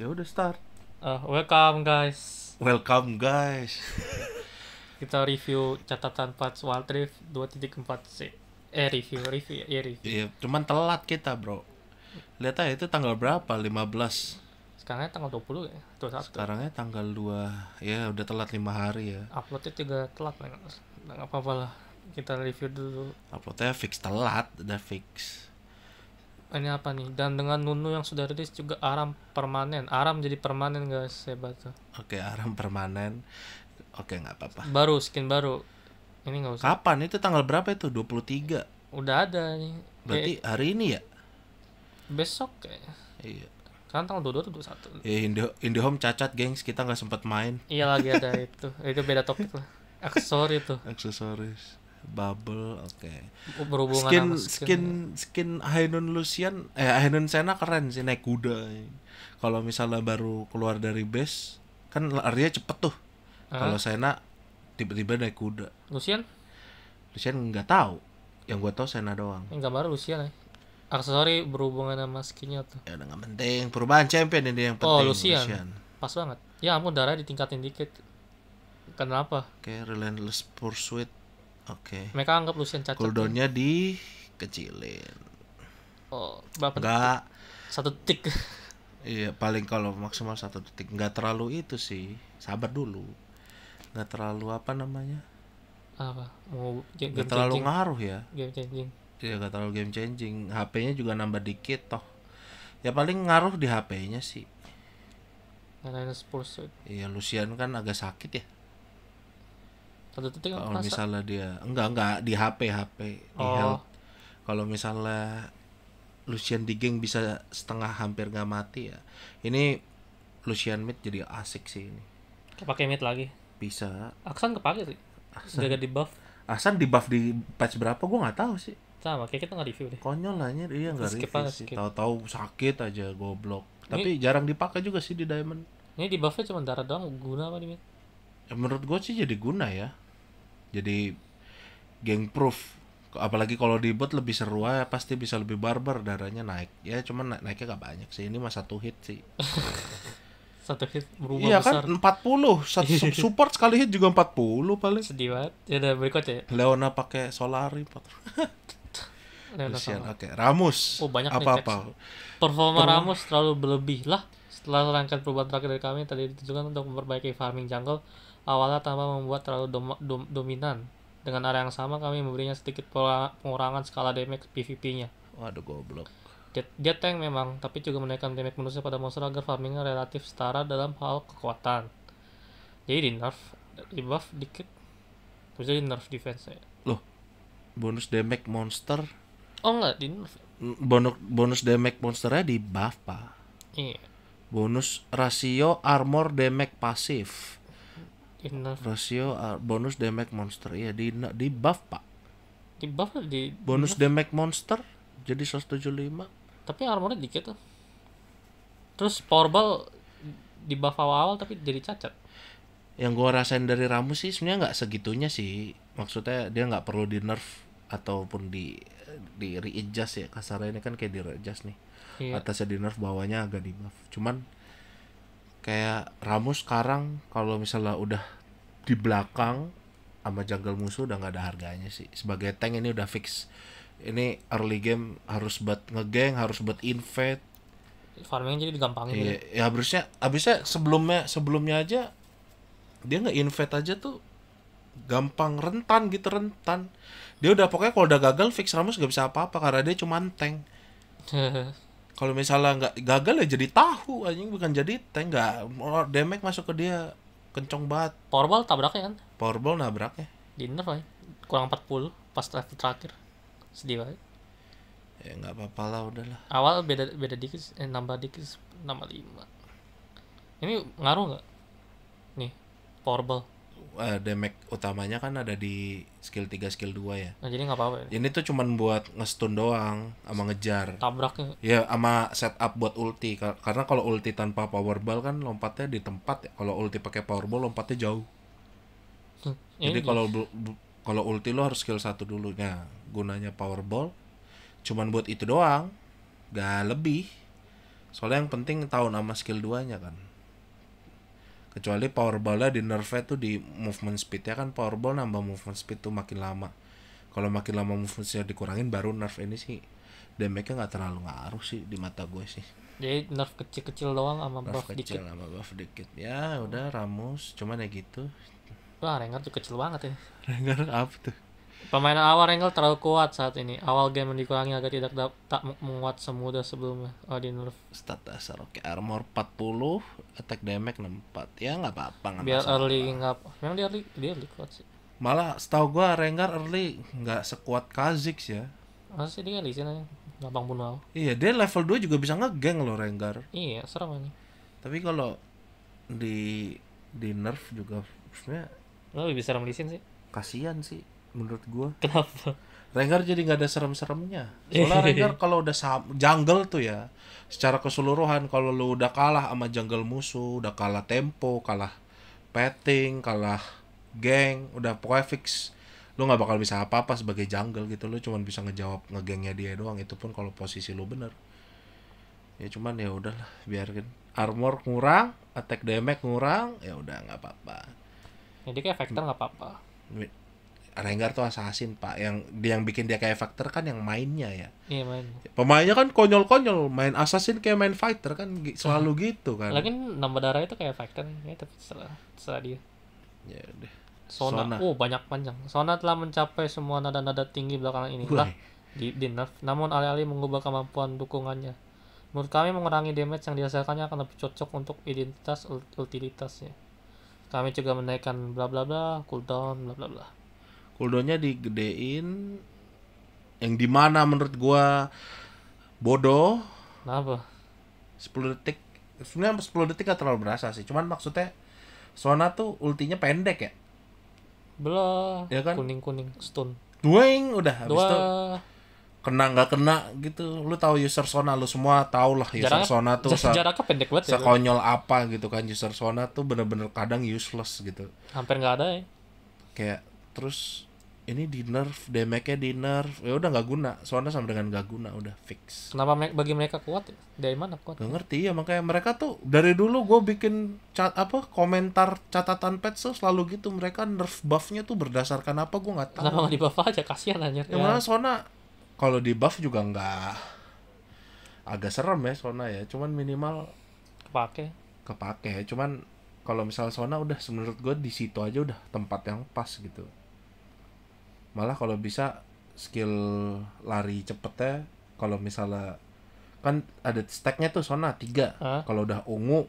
ya udah start uh, welcome guys welcome guys kita review catatan parts Wild Rift empat c eh review review ya, ya review iya cuman telat kita bro lihat aja itu tanggal berapa 15 sekarangnya tanggal 20 ya 21 sekarangnya tanggal 2 ya udah telat 5 hari ya uploadnya juga telat nggak apa-apa lah kita review dulu uploadnya fix telat udah fix ini apa nih dan dengan Nunu yang sudah rilis juga Aram permanen Aram jadi permanen guys hebat tuh oke Aram permanen oke nggak apa-apa baru skin baru ini nggak usah kapan itu tanggal berapa itu 23 udah ada nih berarti eh, hari ini ya besok kayaknya eh. iya kan tanggal dua dua satu iya Indo home cacat gengs kita nggak sempat main iya lagi ada itu itu beda topik lah aksesoris itu. aksesoris Bubble, oke. Okay. Berhubungan skin, skin skin ya. skin Hainun Lucian eh Hainun Sena keren sih naik kuda. Kalau misalnya baru keluar dari base kan larinya cepet tuh. Uh. Kalau Sena tiba-tiba naik kuda. Lucian? Lucian nggak tahu. Yang gue tahu Sena doang. Enggak baru Lucian ya. Aksesori berhubungan sama skinnya tuh. Ya udah nggak penting. Perubahan champion ini yang oh, penting. Oh Lucian. Lucian. Pas banget. Ya ampun darah ditingkatin dikit. Kenapa? Kayak relentless pursuit Oke. Okay. Mereka anggap Lucian cacat. Cooldownnya kecilin. Oh, berapa? Enggak. Satu detik. Iya, paling kalau maksimal satu detik. Enggak terlalu itu sih. Sabar dulu. Enggak terlalu apa namanya? Apa? Mau game, game terlalu changing. ngaruh ya. Game changing. Iya, enggak terlalu game changing. HP-nya juga nambah dikit toh. Ya paling ngaruh di HP-nya sih. Iya, Lucian kan agak sakit ya satu titik kalau misalnya dia enggak enggak di HP HP di oh. kalau misalnya Lucian di bisa setengah hampir nggak mati ya ini Lucian mid jadi asik sih ini pakai mid lagi bisa Aksan kepake sih Aksan. Gak di buff Aksan di buff di patch berapa gue nggak tahu sih sama kayak kita nggak review deh konyol lah nyer iya nggak review aja, sih tahu-tahu sakit aja goblok tapi ini, jarang dipakai juga sih di diamond ini di buffnya cuma darah doang guna apa di mid ya, menurut gue sih jadi guna ya jadi geng proof apalagi kalau dibuat lebih seru ya pasti bisa lebih barbar darahnya naik ya cuman na naiknya gak banyak sih ini mah satu hit sih satu hit berubah iya kan? besar. kan 40 satu support sekali hit juga 40 paling sedih banget ya udah berikut ya Leona pakai Solari Lucian oke okay. Ramus oh, banyak apa apa performa Ramus terlalu berlebih lah setelah rangkaian perubahan terakhir dari kami tadi ditujukan untuk memperbaiki farming jungle awalnya tanpa membuat terlalu dom dom dominan. Dengan area yang sama, kami memberinya sedikit pengurangan skala damage PvP-nya. Waduh, goblok. Dia, dia tank memang, tapi juga menaikkan damage manusia pada monster agar farmingnya relatif setara dalam hal kekuatan. Jadi di nerf, di buff dikit, terus jadi nerf defense ya. Loh, bonus damage monster? Oh enggak, di nerf. Bonus, bonus damage monsternya di buff, Pak. Iya. Bonus rasio armor damage pasif Inner. Rasio uh, bonus damage monster. ya di di buff, Pak. Di buff di bonus di damage monster jadi 175. Tapi armornya dikit tuh. Terus powerball di buff awal-awal tapi jadi cacat. Yang gua rasain dari Ramu sih sebenarnya nggak segitunya sih. Maksudnya dia nggak perlu di nerf ataupun di di re-adjust ya kasarnya ini kan kayak di adjust nih. Iya. Atasnya di nerf, bawahnya agak di buff. Cuman kayak Ramos sekarang kalau misalnya udah di belakang sama jungle musuh udah nggak ada harganya sih sebagai tank ini udah fix ini early game harus buat ngegeng harus buat invade farming jadi digampangin iya, ya. ya harusnya habisnya sebelumnya sebelumnya aja dia nggak invade aja tuh gampang rentan gitu rentan dia udah pokoknya kalau udah gagal fix Ramos gak bisa apa-apa karena dia cuma tank kalau misalnya nggak gagal ya jadi tahu anjing bukan jadi tank nggak damage masuk ke dia kencong banget powerball tabraknya kan powerball nabraknya di nerf ya kurang 40 pas terakhir terakhir sedih banget ya nggak apa-apa lah udahlah awal beda beda dikit eh, nambah dikit nambah lima ini ngaruh nggak nih powerball uh, damage utamanya kan ada di skill 3 skill 2 ya. Nah, jadi nggak apa-apa. Ya? Ini tuh cuman buat ngestun doang sama ngejar. tabrak Ya iya, sama setup buat ulti karena kalau ulti tanpa power ball kan lompatnya di tempat ya. Kalau ulti pakai power ball lompatnya jauh. Hmm, ya jadi gitu. kalau kalau ulti lo harus skill 1 dulu. Nah, gunanya ball cuman buat itu doang. Gak lebih. Soalnya yang penting tahu nama skill 2-nya kan kecuali powerballnya di nerve tuh di movement speed ya kan powerball nambah movement speed tuh makin lama kalau makin lama movementnya dikurangin baru nerf ini sih damage-nya nggak terlalu ngaruh sih di mata gue sih jadi nerf kecil-kecil doang sama nerf buff kecil dikit sama buff dikit ya udah Ramus cuman ya gitu Wah, Rengar tuh kecil banget ya. Rengar apa tuh? Pemain awal Rangel terlalu kuat saat ini. Awal game dikurangi agar tidak da- tak menguat semudah sebelumnya. Oh, di nerf. Stat dasar oke. Okay. Armor 40, attack damage 64. Ya nggak apa-apa. Biar early nggak. Memang dia early, dia early kuat sih. Malah setahu gua Rengar early nggak sekuat Kha'Zix ya. Masih dia early sih nanya. Gampang bunuh Iya, dia level 2 juga bisa ngegeng loh Rengar. Iya, serem ini. Tapi kalau di di nerf juga sebenarnya lo lebih serem di sini sih kasihan sih menurut gua. Kenapa? Rengar jadi nggak ada serem-seremnya. Soalnya Rengar kalau udah jungle tuh ya, secara keseluruhan kalau lu udah kalah sama jungle musuh, udah kalah tempo, kalah petting, kalah geng, udah pokoknya fix lu nggak bakal bisa apa-apa sebagai jungle gitu lu cuman bisa ngejawab ngegengnya dia doang itu pun kalau posisi lu bener ya cuman ya udahlah biarkan armor ngurang, attack damage ngurang, ya udah nggak apa-apa jadi kayak factor nggak apa-apa Rengar tuh assassin pak yang dia yang bikin dia kayak factor kan yang mainnya ya iya main pemainnya kan konyol-konyol main assassin kayak main fighter kan selalu iya. gitu kan lagi nambah darah itu kayak factor ya tapi setelah dia ya udah Sona. Sona. Oh, banyak panjang. Sona telah mencapai semua nada-nada tinggi belakangan ini lah di, di nerf, namun alih-alih mengubah kemampuan dukungannya. Menurut kami mengurangi damage yang dihasilkannya akan lebih cocok untuk identitas utilitasnya. Kami juga menaikkan bla bla bla, cooldown bla bla bla cooldownnya digedein yang dimana menurut gua bodoh kenapa 10 detik sebenarnya 10 detik gak terlalu berasa sih cuman maksudnya Sona tuh ultinya pendek ya belum ya kan kuning kuning stun Dueng udah habis tuh kena nggak kena gitu lu tahu user sona lu semua tau lah user jaraknya, sona tuh se jaraknya pendek banget ya, sekonyol ya. apa gitu kan user sona tuh bener-bener kadang useless gitu hampir nggak ada ya kayak terus ini di nerf damage di nerf ya udah nggak guna soalnya sama dengan nggak guna udah fix kenapa bagi mereka kuat ya? dari mana kuat gak ngerti ya makanya mereka tuh dari dulu gue bikin cat apa komentar catatan pet so selalu gitu mereka nerf buffnya tuh berdasarkan apa gue nggak tahu kenapa di buff aja kasihan aja? ya, ya. soalnya kalau di buff juga nggak agak serem ya soalnya ya cuman minimal kepake kepake ya cuman kalau misalnya Sona udah menurut gue di situ aja udah tempat yang pas gitu malah kalau bisa skill lari cepetnya kalau misalnya kan ada stacknya tuh sona tiga huh? kalau udah ungu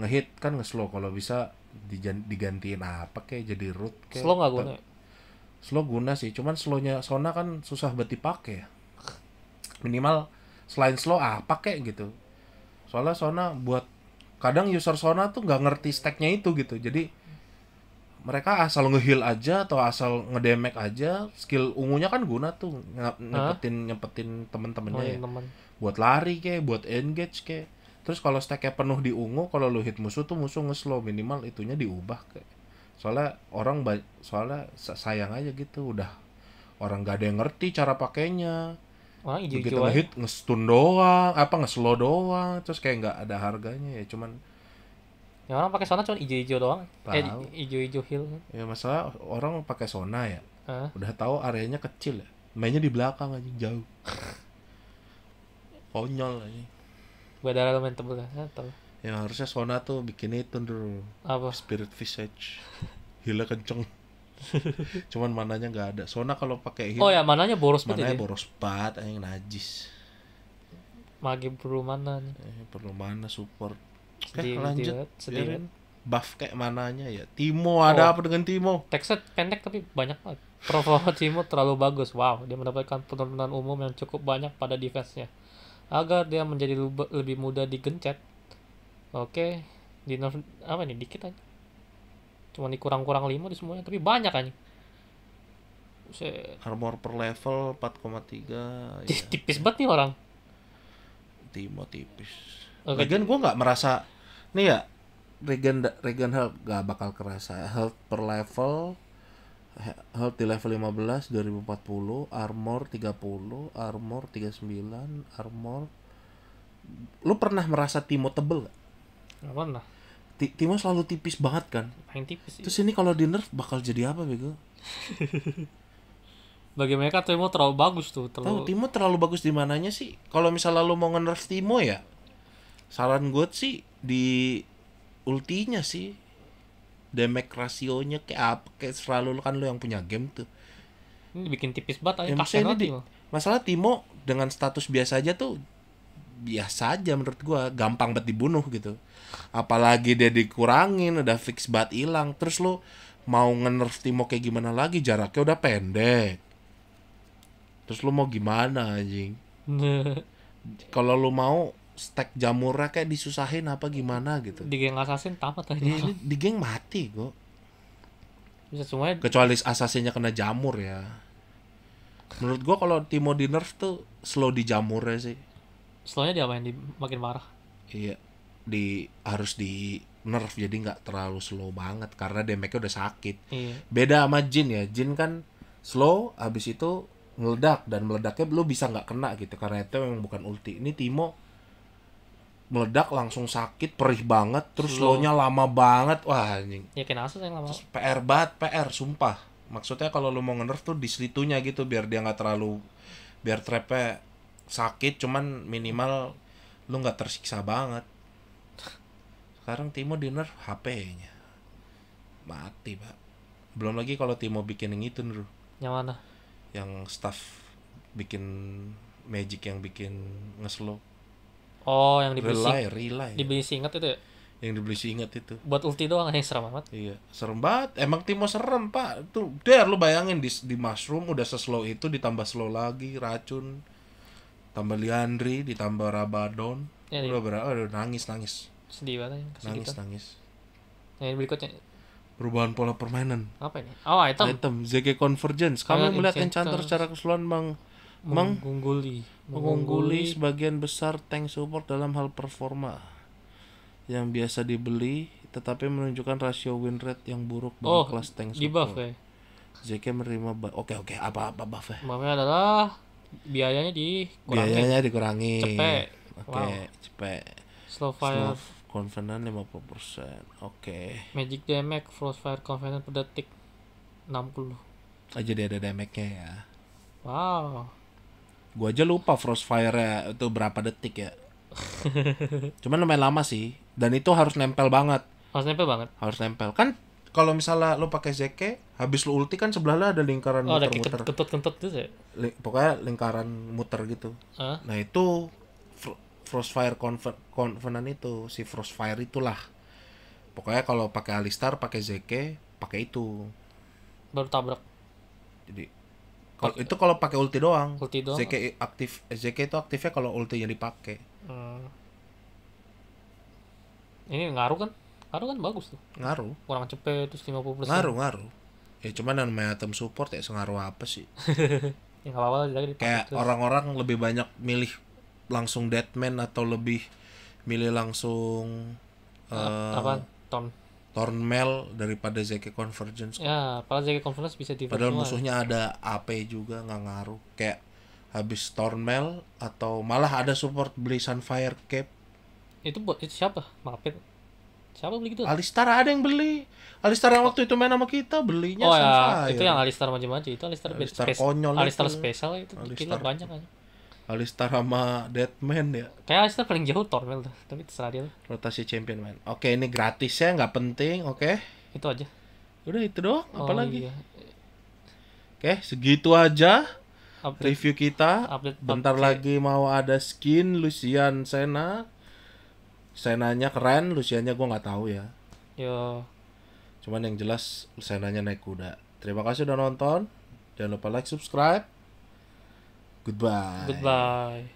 ngehit kan ngeslow kalau bisa digantiin apa kayak jadi root kayak slow nggak guna slow guna sih cuman slownya sona kan susah buat dipakai minimal selain slow apa kayak gitu soalnya sona buat kadang user sona tuh nggak ngerti stacknya itu gitu jadi mereka asal ngehil aja atau asal ngedemek aja skill ungunya kan guna tuh ng nyempetin huh? nyepetin temen-temennya oh, ya. temen. buat lari kayak buat engage kayak terus kalau stacknya penuh di ungu kalau lu hit musuh tuh musuh ngeslow minimal itunya diubah kayak soalnya orang soalnya sayang aja gitu udah orang gak ada yang ngerti cara pakainya Wah, begitu ngehit ngestun doang apa ngeslow doang terus kayak nggak ada harganya ya cuman Ya orang pakai sona cuma hijau-hijau doang. Eh, tahu. Eh hijau-hijau hill. Ya masalah orang pakai sona ya. Huh? Udah tahu areanya kecil ya. Mainnya di belakang aja jauh. Konyol aja. Gak ada elemen tebel kan? Tahu. Ya harusnya sona tuh bikin itu dulu. Apa? Spirit visage. Hila kenceng. Cuman mananya nggak ada. Sona kalau pakai hila. Oh ya mananya boros banget. Mananya ya? boros banget, yang najis. Magi perlu mana nih? Eh, perlu mana support Oke, okay, lanjut. Iya. Buff kayak mananya ya? Timo, oh. ada apa dengan Timo? Teksnya pendek tapi banyak banget. Provo Timo terlalu bagus. Wow, dia mendapatkan penurunan umum yang cukup banyak pada defense-nya. Agar dia menjadi lebih mudah digencet. Oke, okay. di apa ini? Dikit aja. Cuma dikurang-kurang 5 di semuanya, tapi banyak aja. Set. Armor per level 4,3 ya. Tipis banget nih orang Timo tipis Okay. Lagian gue nggak merasa nih ya Regen Regen Health gak bakal kerasa Health per level Health di level 15 2040 Armor 30 Armor 39 Armor Lu pernah merasa Timo tebel gak? Gak pernah Timo selalu tipis banget kan Main tipis iya. Terus ini kalau di nerf bakal jadi apa Bego? Bagi mereka Timo terlalu bagus tuh terlalu... Tau, Timo terlalu bagus di mananya sih Kalau misalnya lu mau nge-nerf Timo ya saran gue sih di ultinya sih damage rasionya kayak apa kayak selalu kan lo yang punya game tuh ini bikin tipis banget ya, masalah, ini, masalah Timo dengan status biasa aja tuh biasa aja menurut gua gampang banget dibunuh gitu apalagi dia dikurangin udah fix banget hilang terus lo mau ngerf Timo kayak gimana lagi jaraknya udah pendek terus lo mau gimana anjing kalau lo mau stek jamurnya kayak disusahin apa gimana gitu di geng assassin tamat aja iya, ini di geng mati kok bisa semuanya kecuali assassinnya kena jamur ya menurut gua kalau Timo di nerf tuh slow di jamurnya sih slownya diapain di makin marah iya di harus di nerf jadi nggak terlalu slow banget karena damage-nya udah sakit iya. beda sama Jin ya Jin kan slow habis itu meledak dan meledaknya lu bisa nggak kena gitu karena itu memang bukan ulti ini Timo meledak langsung sakit perih banget terus Slow. nya lama banget wah anjing ya kena asus yang lama terus PR banget PR sumpah maksudnya kalau lu mau ngenerf tuh di selitunya gitu biar dia nggak terlalu biar trepe sakit cuman minimal lu nggak tersiksa banget sekarang Timo di nerf HP-nya mati pak belum lagi kalau Timo bikin yang itu nih yang mana yang staff bikin magic yang bikin ngeslow Oh, yang dibeli si rely. Dibeli singet itu ya? Yang dibeli singet itu. Buat ulti doang yang serem amat. Iya, serem banget. Emang Timo serem, Pak. Tuh, der lu bayangin di di mushroom udah seslow itu ditambah slow lagi, racun. Tambah Liandri, ditambah Rabadon. Ya, udah berapa? Aduh, oh, nangis, nangis. Sedih banget ya. Nangis, kita. nangis. yang berikutnya perubahan pola permainan. Apa ini? Oh, item. Item ZK Convergence. Kamu melihat enchanter secara keseluruhan bang mengungguli mengungguli sebagian besar tank support dalam hal performa yang biasa dibeli tetapi menunjukkan rasio win rate yang buruk bagi oh, kelas tank support. Di buff ya. JK menerima buff. Oke okay, oke okay. apa apa buff ya? Buffnya adalah biayanya dikurangi. Biayanya dikurangi. Cepet. Oke, okay, wow. cepet. Slow fire. Slow puluh 50%. Oke. Okay. Magic damage Frostfire Covenant per detik 60. Aja dia ada damage-nya ya. Wow. Gua aja lupa Frostfire itu berapa detik ya. Cuman lumayan lama sih. Dan itu harus nempel banget. Harus nempel banget. Harus nempel. Kan kalau misalnya lo pakai zk habis lo ulti kan sebelahnya ada lingkaran oh, muter-muter. Oh, kentut-kentut gitu ya? Ling pokoknya lingkaran muter gitu. Huh? Nah itu fr Frostfire Conven Convenant itu, si Frostfire itulah. Pokoknya kalau pakai Alistar, pakai zk pakai itu. Baru tabrak. Jadi Kalo, itu kalau pakai ulti doang. Ulti doang. ZK aktif ZK itu aktifnya kalau ultinya dipakai. Hmm. Ini ngaruh kan? Ngaruh kan bagus tuh. Ngaruh. Kurang cepet terus puluh persen. Ngaruh, ngaruh. Ya cuman yang item support ya sengaruh apa sih? ya gak apa-apa Kayak orang-orang lebih banyak milih langsung deadman atau lebih milih langsung uh, apa? Eh, Ton Tornmel daripada ZK Convergence. Ya, padahal ZK Convergence bisa di Padahal musuhnya ada AP juga nggak ngaruh. Kayak habis Tornmel atau malah ada support beli Sunfire Cape. Itu buat itu siapa? Maafin. Siapa beli gitu? Alistar ada yang beli. Alistar yang waktu itu main sama kita belinya Oh ya, itu yang Alistar macam-macam. Itu Alistar, Alistar Alistar itu. spesial itu Alistar banyak aja. Alistar sama Deadman ya. Kayak Alistar paling jauh Tormel tuh, tapi terserah dia. Rotasi champion man. Oke, ini gratis ya, nggak penting, oke. Itu aja. Udah itu doang, oh, apalagi. Iya. Oke, segitu aja update, review kita. Update, Bentar update. lagi mau ada skin Lucian Sena. Senanya keren, Luciannya gue nggak tahu ya. Yo. Cuman yang jelas Senanya naik kuda. Terima kasih udah nonton. Jangan lupa like, subscribe. Goodbye. Goodbye.